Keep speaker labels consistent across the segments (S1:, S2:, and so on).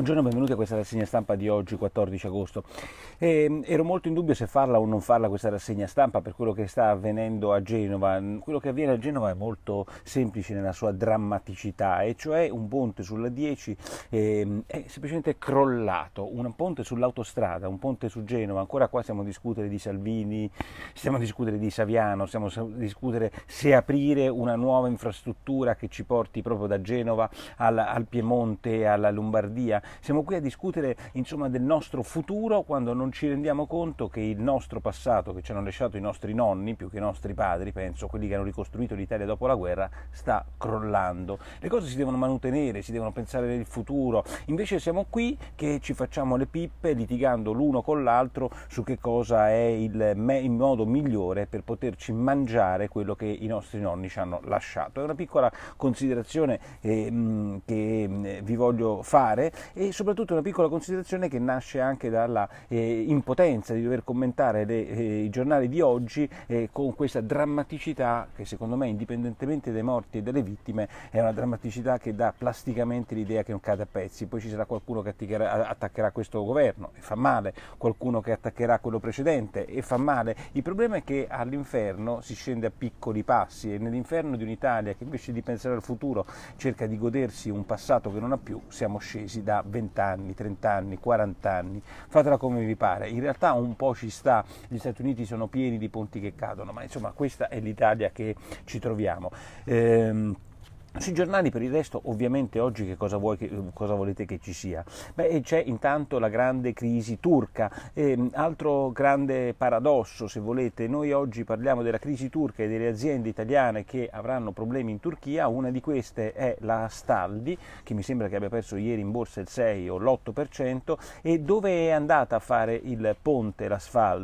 S1: Buongiorno e benvenuti a questa rassegna stampa di oggi 14 agosto. E, ehm, ero molto in dubbio se farla o non farla questa rassegna stampa per quello che sta avvenendo a Genova. Quello che avviene a Genova è molto semplice nella sua drammaticità e cioè un ponte sulla 10 eh, è semplicemente crollato, un ponte sull'autostrada, un ponte su Genova. Ancora qua stiamo a discutere di Salvini, stiamo a discutere di Saviano, stiamo a discutere se aprire una nuova infrastruttura che ci porti proprio da Genova al, al Piemonte, alla Lombardia siamo qui a discutere insomma, del nostro futuro quando non ci rendiamo conto che il nostro passato, che ci hanno lasciato i nostri nonni, più che i nostri padri, penso, quelli che hanno ricostruito l'Italia dopo la guerra, sta crollando. Le cose si devono manutenere, si devono pensare nel futuro. Invece siamo qui che ci facciamo le pippe litigando l'uno con l'altro su che cosa è il, me- il modo migliore per poterci mangiare quello che i nostri nonni ci hanno lasciato. È una piccola considerazione eh, che ehm, vi voglio fare e soprattutto una piccola considerazione che nasce anche dalla eh, impotenza di dover commentare le, eh, i giornali di oggi eh, con questa drammaticità che secondo me indipendentemente dai morti e dalle vittime è una drammaticità che dà plasticamente l'idea che non cade a pezzi, poi ci sarà qualcuno che attaccherà questo governo e fa male, qualcuno che attaccherà quello precedente e fa male, il problema è che all'inferno si scende a piccoli passi e nell'inferno di un'Italia che invece di pensare al futuro cerca di godersi un passato che non ha più siamo scesi da 20 anni, 30 anni, 40 anni, fatela come vi pare. In realtà un po' ci sta, gli Stati Uniti sono pieni di ponti che cadono, ma insomma questa è l'Italia che ci troviamo. Ehm, sui giornali per il resto ovviamente oggi che cosa, vuoi, che, cosa volete che ci sia? Beh, c'è intanto la grande crisi turca, e, ehm, altro grande paradosso se volete, noi oggi parliamo della crisi turca e delle aziende italiane che avranno problemi in Turchia, una di queste è la Staldi che mi sembra che abbia perso ieri in borsa il 6 o l'8% e dove è andata a fare il ponte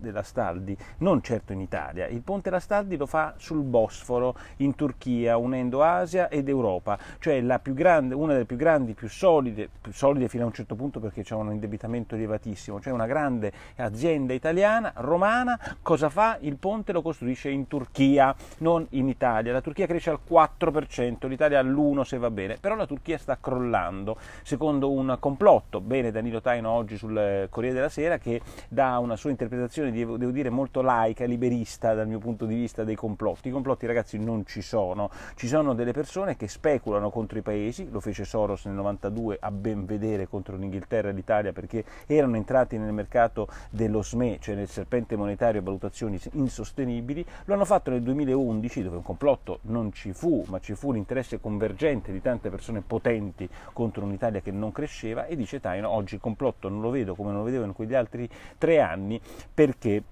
S1: della Staldi? Non certo in Italia, il ponte la Staldi lo fa sul Bosforo in Turchia unendo Asia ed d'Europa, cioè grande, una delle più grandi, più solide, più solide fino a un certo punto perché c'è un indebitamento elevatissimo, cioè una grande azienda italiana, romana, cosa fa? Il ponte lo costruisce in Turchia, non in Italia. La Turchia cresce al 4%, l'Italia all'1% se va bene, però la Turchia sta crollando, secondo un complotto, bene Danilo Taino oggi sul Corriere della Sera, che dà una sua interpretazione, devo dire, molto laica, liberista dal mio punto di vista dei complotti. I complotti ragazzi non ci sono, ci sono delle persone che speculano contro i paesi, lo fece Soros nel 92 a ben vedere contro l'Inghilterra e l'Italia perché erano entrati nel mercato dello SME, cioè nel serpente monetario a valutazioni insostenibili, lo hanno fatto nel 2011 dove un complotto non ci fu, ma ci fu l'interesse convergente di tante persone potenti contro un'Italia che non cresceva e dice Taino oggi il complotto non lo vedo come non lo vedevo in quegli altri tre anni perché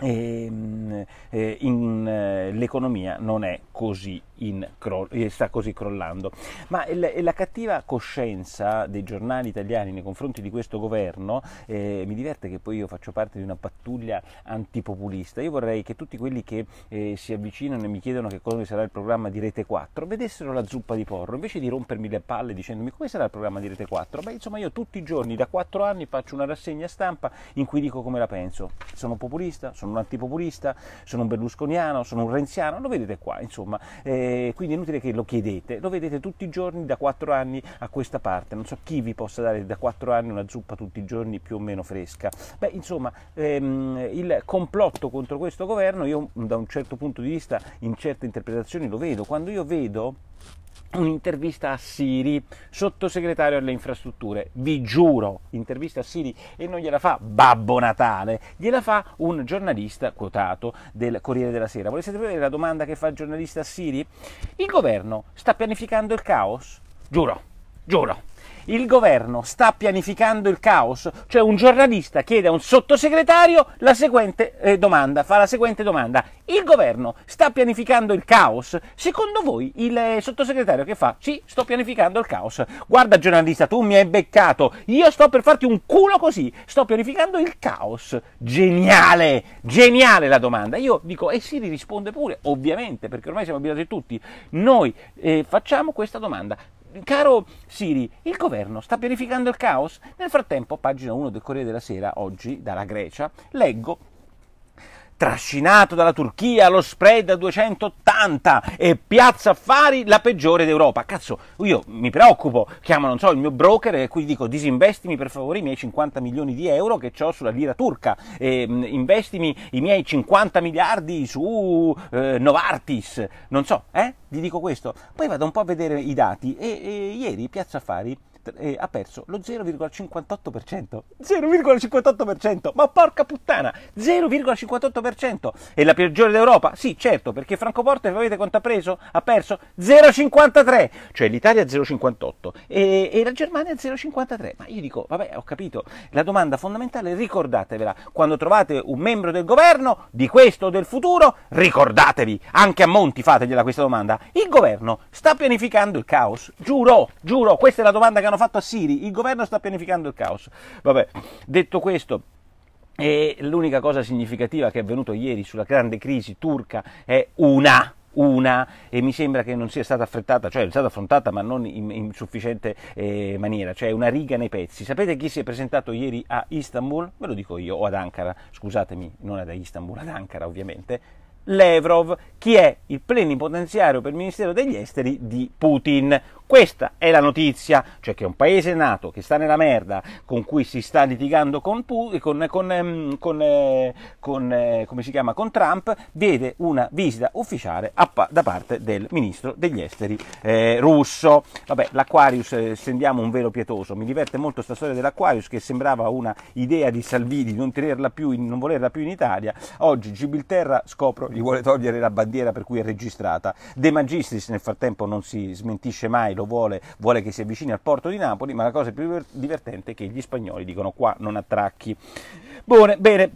S1: Ehm, eh, in, eh, l'economia non è così in cro- eh, sta così crollando. Ma il, la cattiva coscienza dei giornali italiani nei confronti di questo governo eh, mi diverte che poi io faccio parte di una pattuglia antipopulista. Io vorrei che tutti quelli che eh, si avvicinano e mi chiedono che cosa sarà il programma di Rete 4 vedessero la zuppa di porro invece di rompermi le palle dicendomi come sarà il programma di Rete 4. Beh, insomma, io tutti i giorni da 4 anni faccio una rassegna stampa in cui dico come la penso. Sono populista, sono sono un antipopulista, sono un berlusconiano, sono un renziano, lo vedete qua, insomma, eh, quindi è inutile che lo chiedete, lo vedete tutti i giorni da quattro anni a questa parte, non so chi vi possa dare da quattro anni una zuppa tutti i giorni più o meno fresca. Beh, insomma, ehm, il complotto contro questo governo, io da un certo punto di vista, in certe interpretazioni lo vedo, quando io vedo un'intervista a Siri, sottosegretario alle infrastrutture. Vi giuro, intervista a Siri e non gliela fa Babbo Natale, gliela fa un giornalista quotato del Corriere della Sera. Volete sapere la domanda che fa il giornalista a Siri? Il governo sta pianificando il caos? Giuro, giuro il governo sta pianificando il caos, cioè un giornalista chiede a un sottosegretario la seguente eh, domanda, fa la seguente domanda, il governo sta pianificando il caos? Secondo voi il eh, sottosegretario che fa? Sì, sto pianificando il caos. Guarda giornalista, tu mi hai beccato, io sto per farti un culo così, sto pianificando il caos. Geniale, geniale la domanda. Io dico, e eh Siri risponde pure, ovviamente, perché ormai siamo abituati tutti. Noi eh, facciamo questa domanda, Caro Siri, il governo sta pianificando il caos? Nel frattempo, pagina 1 del Corriere della Sera, oggi, dalla Grecia, leggo trascinato dalla Turchia, lo spread a 280 e Piazza Affari la peggiore d'Europa. Cazzo, io mi preoccupo, chiamo, non so, il mio broker e quindi dico disinvestimi per favore i miei 50 milioni di euro che ho sulla lira turca, e, mm, investimi i miei 50 miliardi su eh, Novartis, non so, eh? Gli dico questo. Poi vado un po' a vedere i dati e, e ieri Piazza Affari eh, ha perso lo 0,58%. 0,58%, ma porca puttana, 0,58%. È la peggiore d'Europa? Sì, certo, perché Francoforte, avete quanto ha preso? Ha perso 0,53, cioè l'Italia 0,58 e, e, la Germania 0,53. Ma io dico, vabbè, ho capito, la domanda fondamentale ricordatevela, quando trovate un membro del governo di questo o del futuro, ricordatevi, anche a Monti fategliela questa domanda. Il governo sta pianificando il caos, giuro, giuro, questa è la domanda che hanno hanno fatto a Siri, il governo sta pianificando il caos. Vabbè, detto questo. E l'unica cosa significativa che è avvenuto ieri sulla grande crisi turca è una una e mi sembra che non sia stata affrettata, cioè è stata affrontata ma non in, in sufficiente eh, maniera, cioè una riga nei pezzi. Sapete chi si è presentato ieri a Istanbul? Ve lo dico io, o ad Ankara, scusatemi, non ad Istanbul, ad Ankara ovviamente. Levrov, chi è il plenipotenziario per il Ministero degli Esteri di Putin, questa è la notizia, cioè che un paese nato che sta nella merda, con cui si sta litigando con, con, con, ehm, eh, eh, con Trump, vede una visita ufficiale a, da parte del ministro degli esteri eh, russo. Vabbè, l'Aquarius, eh, sendiamo un velo pietoso, mi diverte molto questa storia dell'Aquarius che sembrava una idea di Salvini, non, più in, non volerla più in Italia. Oggi Gibilterra, scopro, gli vuole togliere la bandiera per cui è registrata. De Magistris nel frattempo non si smentisce mai Uruguay lo vuole, vuole che si avvicini al porto di Napoli, ma la cosa più divertente è che gli spagnoli dicono qua non attracchi. Buone, bene,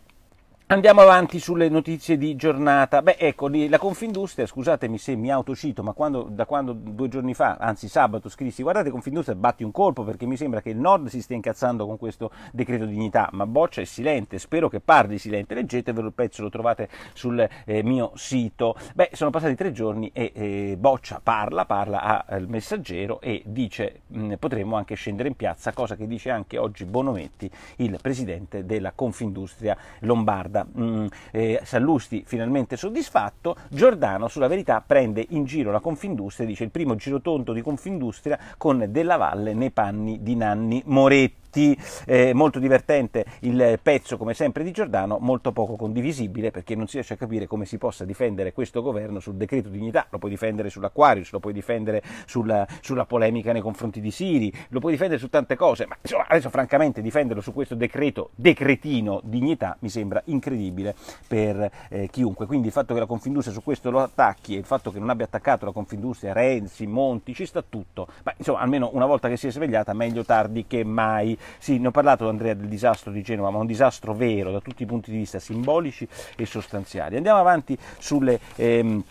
S1: Andiamo avanti sulle notizie di giornata. Beh, ecco, la Confindustria, scusatemi se mi autocito, ma quando, da quando due giorni fa, anzi sabato, scrissi guardate Confindustria batti un colpo perché mi sembra che il Nord si stia incazzando con questo decreto dignità, ma Boccia è silente, spero che parli silente, leggetevelo il pezzo, lo trovate sul eh, mio sito. Beh, sono passati tre giorni e eh, Boccia parla, parla al messaggero e dice mh, mm, potremmo anche scendere in piazza, cosa che dice anche oggi Bonometti, il presidente della Confindustria Lombarda puntata mh, mm, eh, Sallusti finalmente soddisfatto, Giordano sulla verità prende in giro la Confindustria, dice il primo girotonto di Confindustria con Della Valle nei panni di Nanni Moretti tutti, eh, molto divertente il pezzo come sempre di Giordano, molto poco condivisibile perché non si riesce a capire come si possa difendere questo governo sul decreto dignità, lo puoi difendere sull'Aquarius, lo puoi difendere sulla, sulla polemica nei confronti di Siri, lo puoi difendere su tante cose, ma insomma, adesso francamente difenderlo su questo decreto, decretino dignità, mi sembra incredibile per eh, chiunque. Quindi il fatto che la Confindustria su questo lo attacchi e il fatto che non abbia attaccato la Confindustria Renzi, Monti, ci sta tutto, ma insomma almeno una volta che si è svegliata meglio tardi che mai. Sì, ne ho parlato Andrea del disastro di Genova, ma un disastro vero da tutti i punti di vista simbolici e sostanziali. Andiamo avanti sulle... Ehm,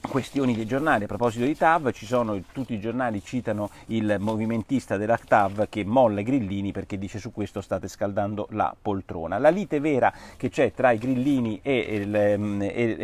S1: questioni dei giornali a proposito di TAV, ci sono, tutti i giornali citano il movimentista della TAV che molla Grillini perché dice su questo state scaldando la poltrona. La lite vera che c'è tra i Grillini e,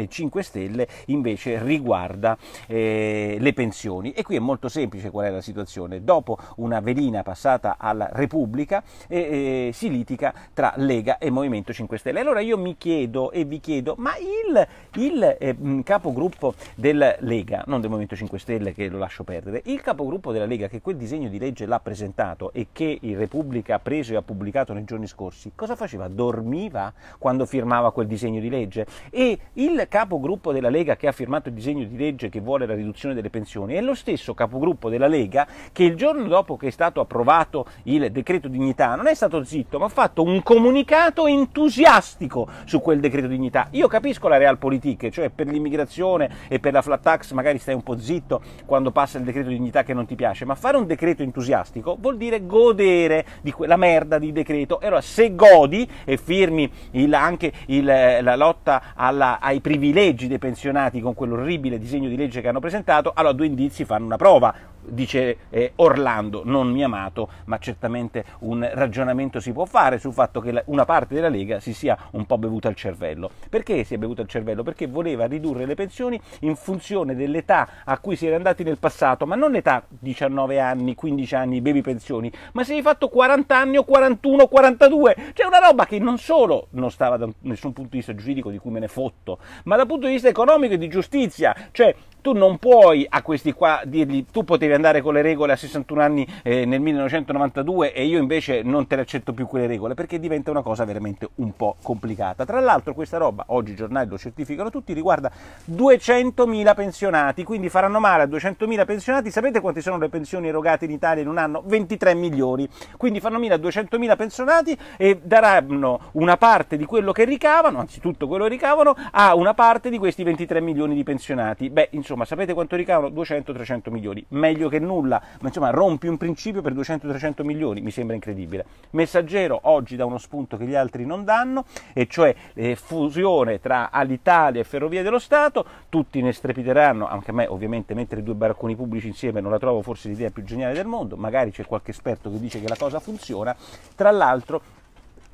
S1: il, 5 mm, Stelle invece riguarda eh, le pensioni e qui è molto semplice qual è la situazione. Dopo una velina passata alla Repubblica eh, eh, si litica tra Lega e Movimento 5 Stelle. Allora io mi chiedo e vi chiedo, ma il, il eh, mm, capogruppo del della Lega, non del Movimento 5 Stelle che lo lascio perdere, il capogruppo della Lega che quel disegno di legge l'ha presentato e che il Repubblica ha preso e ha pubblicato nei giorni scorsi, cosa faceva? Dormiva quando firmava quel disegno di legge? E il capogruppo della Lega che ha firmato il disegno di legge che vuole la riduzione delle pensioni è lo stesso capogruppo della Lega che il giorno dopo che è stato approvato il decreto dignità non è stato zitto, ma ha fatto un comunicato entusiastico su quel decreto dignità. Io capisco la realpolitik, cioè per l'immigrazione e per per la flat tax magari stai un po' zitto quando passa il decreto dignità che non ti piace, ma fare un decreto entusiastico vuol dire godere di quella merda di decreto. E allora se godi e firmi il, anche il, la lotta alla, ai privilegi dei pensionati con quell'orribile disegno di legge che hanno presentato, allora due indizi fanno una prova dice eh, Orlando, non mi amato, ma certamente un ragionamento si può fare sul fatto che la, una parte della Lega si sia un po' bevuta al cervello. Perché si è bevuta al cervello? Perché voleva ridurre le pensioni in funzione dell'età a cui si era andati nel passato, ma non l'età 19 anni, 15 anni, bevi pensioni, ma se hai fatto 40 anni o 41, 42, cioè una roba che non solo non stava da nessun punto di vista giuridico di cui me ne fotto, ma dal punto di vista economico e di giustizia, cioè tu non puoi a questi qua dirgli tu potevi andare con le regole a 61 anni eh, nel 1992 e io invece non te le accetto più quelle regole perché diventa una cosa veramente un po' complicata. Tra l'altro questa roba, oggi i giornali lo certificano tutti, riguarda 200.000 pensionati, quindi faranno male a 200.000 pensionati. Sapete quante sono le pensioni erogate in Italia in un anno? 23 milioni. Quindi fanno male a 200.000 pensionati e daranno una parte di quello che ricavano, anzitutto quello che ricavano, a una parte di questi 23 milioni di pensionati. Beh, insomma, insomma sapete quanto ricavano? 200-300 milioni, meglio che nulla, ma insomma rompi un principio per 200-300 milioni, mi sembra incredibile. Messaggero oggi dà uno spunto che gli altri non danno, e cioè eh, fusione tra Alitalia e Ferrovie dello Stato, tutti ne strepiteranno, anche a me ovviamente mettere due baracconi pubblici insieme non la trovo forse l'idea più geniale del mondo, magari c'è qualche esperto che dice che la cosa funziona, tra l'altro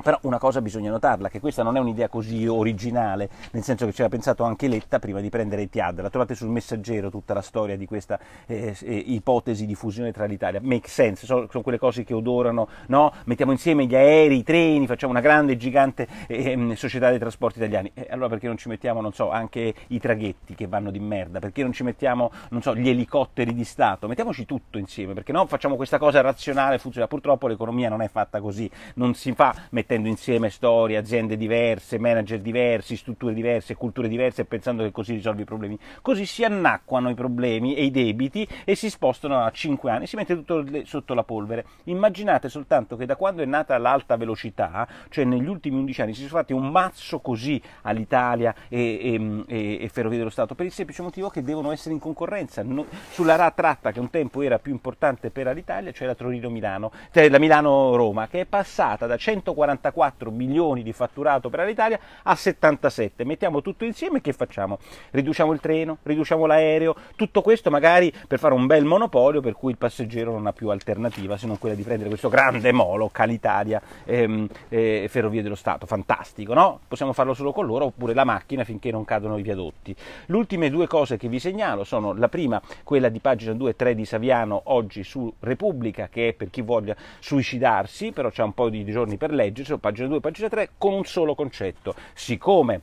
S1: però una cosa bisogna notarla, che questa non è un'idea così originale, nel senso che ci aveva pensato anche Letta prima di prendere Etihad. La trovate sul messaggero tutta la storia di questa eh, eh ipotesi di fusione tra l'Italia. Make sense, sono, sono quelle cose che odorano, no? Mettiamo insieme gli aerei, i treni, facciamo una grande, gigante eh, società dei trasporti italiani. Eh, allora perché non ci mettiamo, non so, anche i traghetti che vanno di merda? Perché non ci mettiamo, non so, gli elicotteri di Stato? Mettiamoci tutto insieme, perché no? Facciamo questa cosa razionale, funziona. Purtroppo l'economia non è fatta così, non si fa mettere mettendo insieme storie, aziende diverse, manager diversi, strutture diverse, culture diverse e pensando che così risolvi i problemi. Così si annacquano i problemi e i debiti e si spostano a 5 anni, si mette tutto sotto la polvere. Immaginate soltanto che da quando è nata l'alta velocità, cioè negli ultimi 11 anni, si sono fatti un mazzo così all'Italia e, e, e Ferrovie dello Stato per il semplice motivo che devono essere in concorrenza. No, sulla RA tratta che un tempo era più importante per l'Italia, cioè la Torino-Milano, cioè la Milano-Roma, che è passata da 140 64 milioni di fatturato per l'Italia a 77. Mettiamo tutto insieme e che facciamo? Riduciamo il treno, riduciamo l'aereo, tutto questo magari per fare un bel monopolio per cui il passeggero non ha più alternativa se non quella di prendere questo grande molo Calitalia ehm, eh, Ferrovie dello Stato. Fantastico, no? Possiamo farlo solo con loro oppure la macchina finché non cadono i viadotti. Le ultime due cose che vi segnalo sono la prima, quella di pagina 2 e 3 di Saviano oggi su Repubblica che è per chi voglia suicidarsi, però c'è un po' di giorni per leggere pagina 2, pagina 3, con un solo concetto. Siccome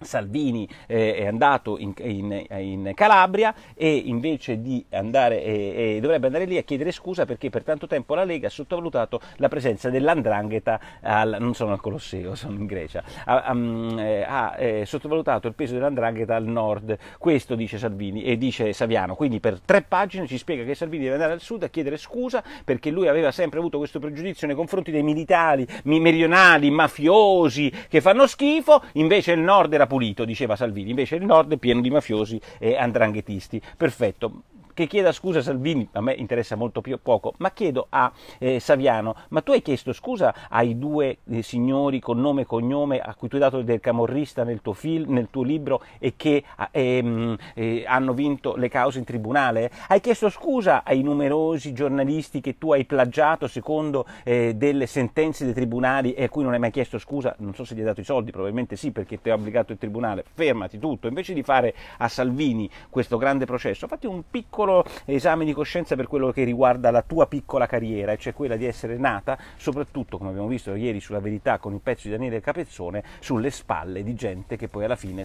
S1: Salvini eh, è andato in, in, in, Calabria e invece di andare, eh, eh, dovrebbe andare lì a chiedere scusa perché per tanto tempo la Lega ha sottovalutato la presenza dell'andrangheta, al, non sono al Colosseo, sono in Grecia, ha, eh, ha eh, sottovalutato il peso dell'andrangheta al nord, questo dice Salvini e dice Saviano, quindi per tre pagine ci spiega che Salvini deve andare al sud a chiedere scusa perché lui aveva sempre avuto questo pregiudizio nei confronti dei militari, meridionali, mafiosi che fanno schifo, invece il nord era pulito, diceva Salvini, invece il nord è pieno di mafiosi e andranghetisti. Perfetto, che chieda scusa a Salvini, a me interessa molto più, poco, ma chiedo a eh, Saviano, ma tu hai chiesto scusa ai due eh, signori con nome e cognome a cui tu hai dato del camorrista nel tuo, film, nel tuo libro e che ah, ehm, eh, hanno vinto le cause in tribunale? Hai chiesto scusa ai numerosi giornalisti che tu hai plagiato secondo eh, delle sentenze dei tribunali e a cui non hai mai chiesto scusa? Non so se gli hai dato i soldi, probabilmente sì, perché ti ha obbligato il tribunale. Fermati tutto, invece di fare a Salvini questo grande processo, fatti un piccolo solo esame di coscienza per quello che riguarda la tua piccola carriera, cioè quella di essere nata, soprattutto come abbiamo visto ieri sulla verità con il pezzo di Daniele Capezzone, sulle spalle di gente che poi alla fine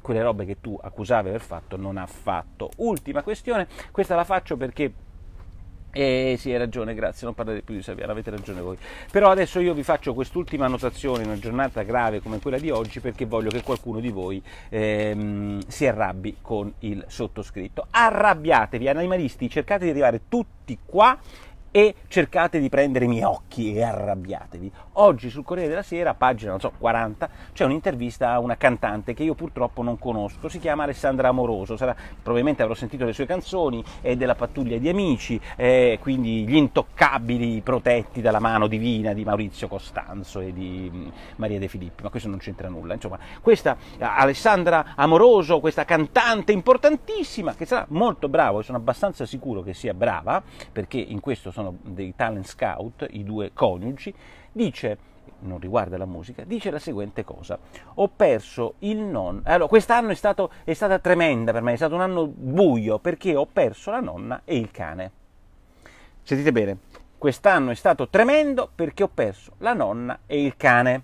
S1: quelle robe che tu accusavi aver fatto non ha fatto. Ultima questione, questa la faccio perché eh sì, hai ragione, grazie, non parlate più di Saviano, avete ragione voi. Però adesso io vi faccio quest'ultima annotazione in una giornata grave come quella di oggi perché voglio che qualcuno di voi ehm, si arrabbi con il sottoscritto. Arrabbiatevi, animalisti, cercate di arrivare tutti qua e cercate di prendere i miei occhi e arrabbiatevi. Oggi sul Corriere della Sera, pagina so, 40, c'è un'intervista a una cantante che io purtroppo non conosco, si chiama Alessandra Amoroso, Sarà, probabilmente avrò sentito le sue canzoni, è della pattuglia di amici, eh, quindi gli intoccabili protetti dalla mano divina di Maurizio Costanzo e di mm, Maria De Filippi, ma questo non c'entra nulla. Insomma, questa eh, Alessandra Amoroso, questa cantante importantissima, che sarà molto brava, e sono abbastanza sicuro che sia brava, perché in questo sono sono dei talent scout, i due coniugi, dice non riguarda la musica, dice la seguente cosa. Ho perso il nonno. Allora, quest'anno è, stato, è stata tremenda per me, è stato un anno buio perché ho perso la nonna e il cane. Sentite bene, quest'anno è stato tremendo perché ho perso la nonna e il cane.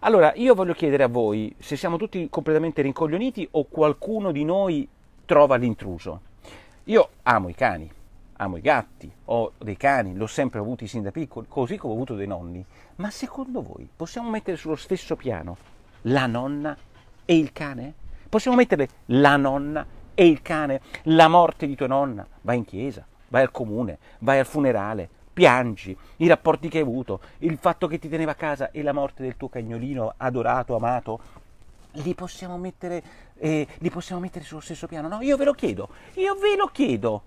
S1: Allora, io voglio chiedere a voi se siamo tutti completamente rincoglioniti o qualcuno di noi trova l'intruso. Io amo i cani, amo i gatti, ho dei cani, l'ho sempre avuti sin da piccolo, così come ho avuto dei nonni. Ma secondo voi possiamo mettere sullo stesso piano la nonna e il cane? Possiamo mettere la nonna e il cane, la morte di tua nonna? Vai in chiesa, vai al comune, vai al funerale, piangi, i rapporti che hai avuto, il fatto che ti teneva a casa e la morte del tuo cagnolino adorato, amato, li possiamo mettere, eh, li possiamo mettere sullo stesso piano? No, io ve lo chiedo, io ve lo chiedo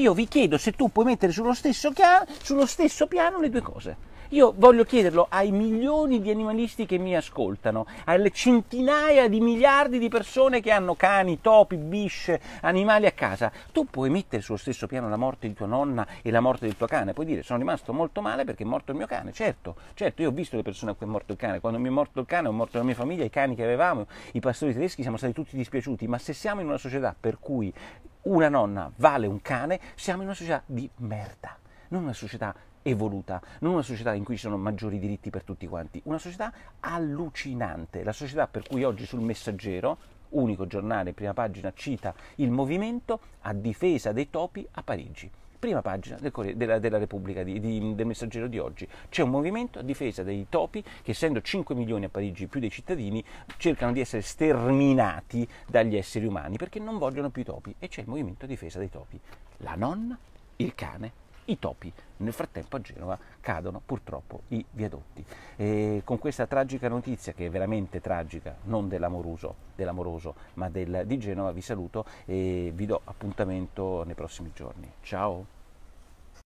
S1: io vi chiedo se tu puoi mettere sullo stesso, chiaro, sullo stesso piano le due cose. Io voglio chiederlo ai milioni di animalisti che mi ascoltano, alle centinaia di miliardi di persone che hanno cani, topi, bisce, animali a casa. Tu puoi mettere sullo stesso piano la morte di tua nonna e la morte del tuo cane? Puoi dire sono rimasto molto male perché è morto il mio cane. Certo, certo, io ho visto le persone a cui è morto il cane. Quando mi è morto il cane, ho morto la mia famiglia, i cani che avevamo, i pastori tedeschi, siamo stati tutti dispiaciuti. Ma se siamo in una società per cui una nonna vale un cane, siamo in una società di merda, non una società evoluta, non una società in cui ci sono maggiori diritti per tutti quanti, una società allucinante, la società per cui oggi sul messaggero unico giornale, prima pagina, cita il movimento a difesa dei topi a Parigi prima pagina del Corriere, della, della, Repubblica, di, di, del messaggero di oggi. C'è un movimento a difesa dei topi che essendo 5 milioni a Parigi più dei cittadini cercano di essere sterminati dagli esseri umani perché non vogliono più i topi e c'è il movimento a difesa dei topi. La nonna, il cane, i topi. Nel frattempo a Genova cadono purtroppo i viadotti. E con questa tragica notizia, che è veramente tragica, non dell'amoroso, dell'amoroso ma del, di Genova, vi saluto e vi do appuntamento nei prossimi giorni. Ciao!